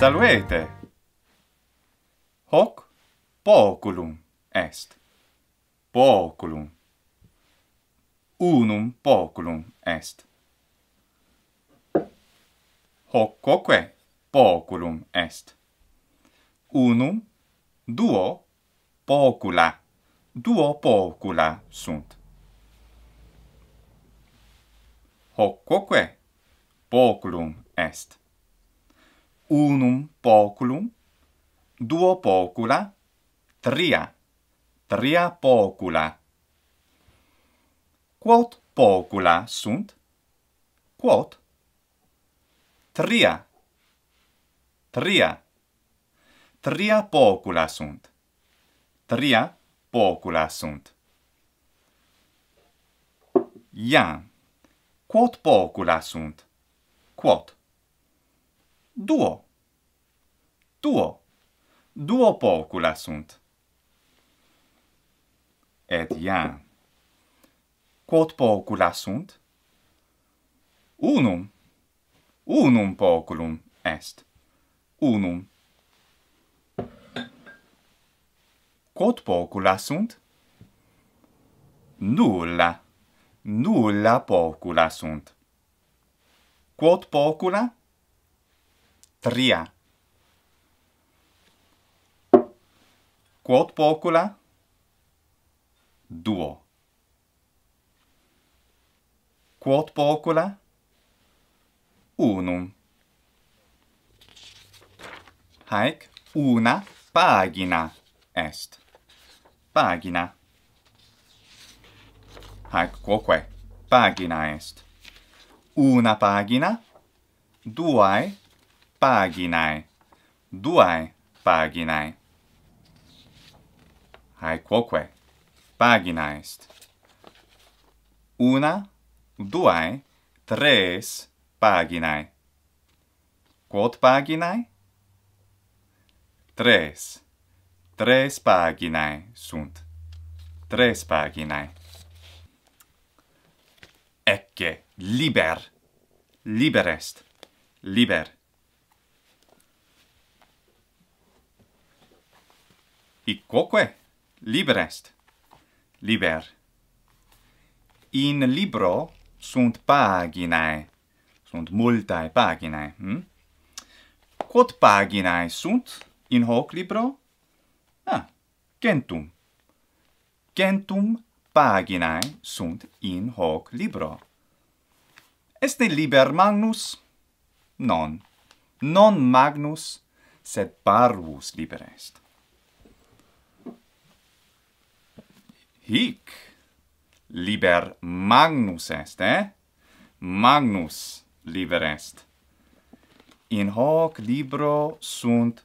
Salvete! Hoc poculum est. Poculum. Unum poculum est. Hoc poculum est. Unum, duo, pocula. Duo pocula sunt. Hoc poculum est. Unum poculum, duo pocula, tria. Tria pocula. Quot pocula sunt? Quot? Tria. Tria. Tria pocula sunt. Tria pocula sunt. Iam. Quot pocula sunt? Quot? Duo. Duo. Duo pocula sunt. Et iam. Quod pocula sunt? Unum. Unum poculum est. Unum. Quod pocula sunt? Nulla. Nulla pocula sunt. Quod pocula? tria. Quod pocula? Duo. Quod pocula? Unum. Haec una pagina est. Pagina. Haec quoque pagina est. Una pagina, duae paginae. Duae paginae. Hae quoque paginae est. Una, duae, tres paginae. Quod paginae? Tres. Tres paginae sunt. Tres paginae. Ecce, liber. Liber est. Liber. Hic quoque liber est. Liber. In libro sunt paginae. Sunt multae paginae. Hm? Quod paginae sunt in hoc libro? Ah, centum. Centum paginae sunt in hoc libro. Este liber magnus? Non. Non magnus, sed barbus liber est. hic liber magnus est, eh? Magnus liber est. In hoc libro sunt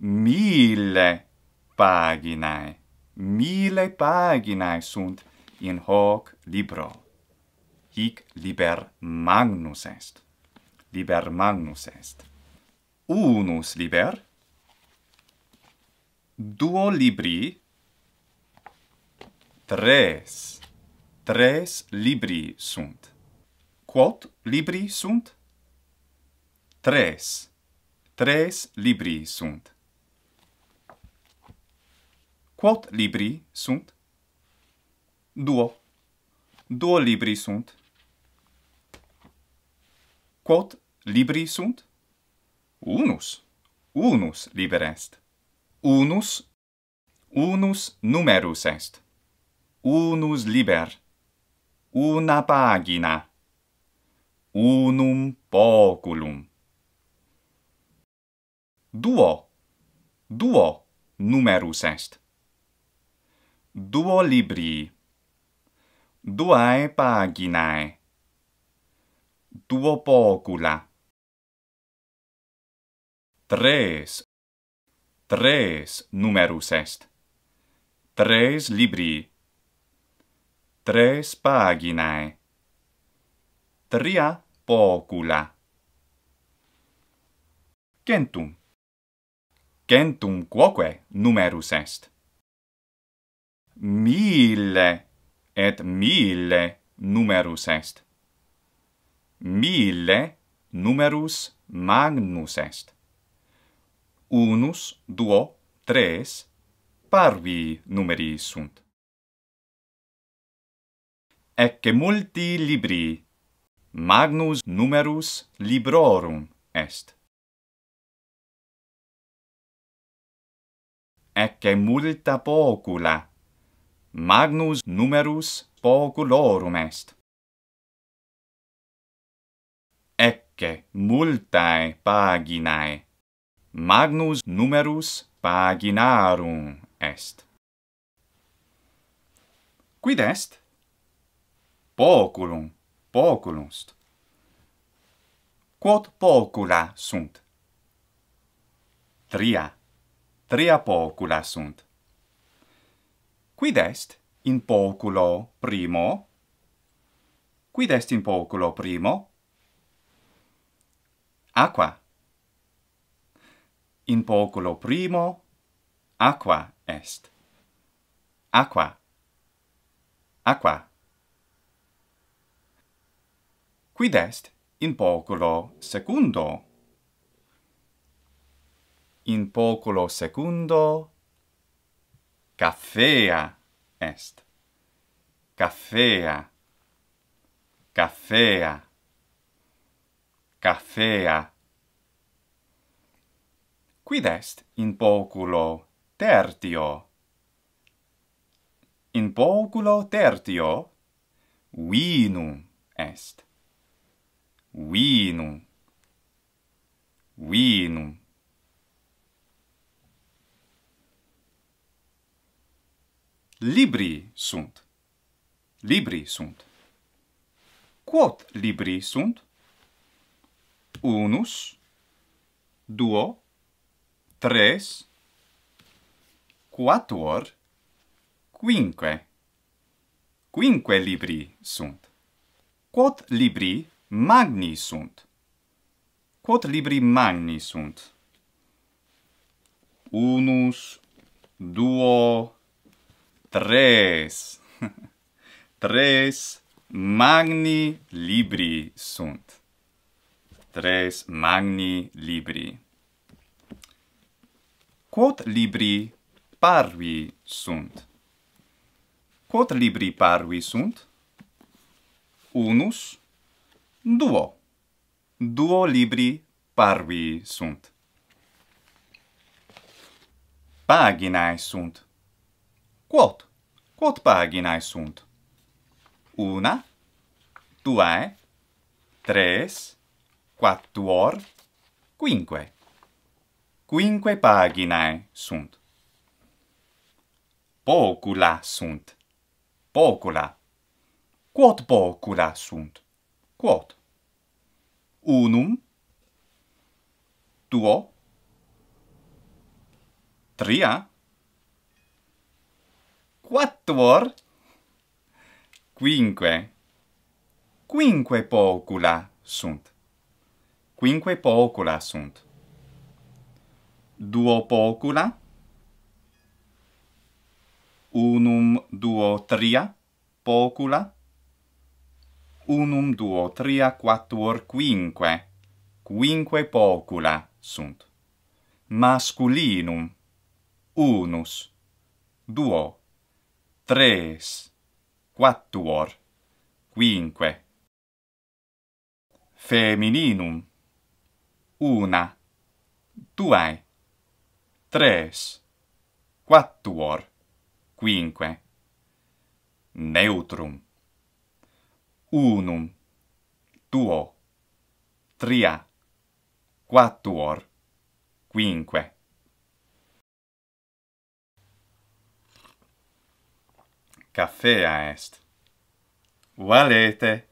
mille paginae. Mille paginae sunt in hoc libro. Hic liber magnus est. Liber magnus est. Unus liber, duo libri, tres tres libri sunt quot libri sunt tres tres libri sunt quot libri sunt duo duo libri sunt quot libri sunt unus unus liber est unus unus numerus est Unus liber. Una pagina. Unum poculum. Duo. Duo numerus est. Duo libri. Duae paginae. Duo pocula. Tres. Tres numerus est. Tres libri tres paginae tria pocula centum centum quoque numerus est mille et mille numerus est mille numerus magnus est unus duo tres parvi numeri sunt ecce multi libri magnus numerus librorum est ecce multa pocula magnus numerus poculorum est ecce multae paginae magnus numerus paginarum est quid est poculum, poculumst. Quod pocula sunt? Tria, tria pocula sunt. Quid est in poculo primo? Quid est in poculo primo? Aqua. In poculo primo aqua est. Aqua. Aqua. quid est in populo secundo in populo secundo caffea est caffea caffea caffea quid est in populo tertio in populo tertio vinum est vinum vinum libri sunt libri sunt quot libri sunt unus duo tres quattuor quinque quinque libri sunt quot libri magni sunt. Quod libri magni sunt? Unus, duo, tres. tres magni libri sunt. Tres magni libri. Quod libri parvi sunt? Quod libri parvi sunt? Unus, duo, tres duo. Duo libri parvi sunt. Paginae sunt. Quot. Quot paginae sunt. Una, duae, tres, quattuor, quinque. Quinque paginae sunt. Pocula sunt. Pocula. Quot pocula sunt. Quot unum duo tria quattuor quinque quinque pocula sunt quinque pocula sunt duo pocula unum duo tria pocula unum duo tria quattuor quinque quinque pocula sunt masculinum unus duo tres quattuor quinque femininum una duae tres quattuor quinque neutrum unum duo tria quattuor quinque caffea est valete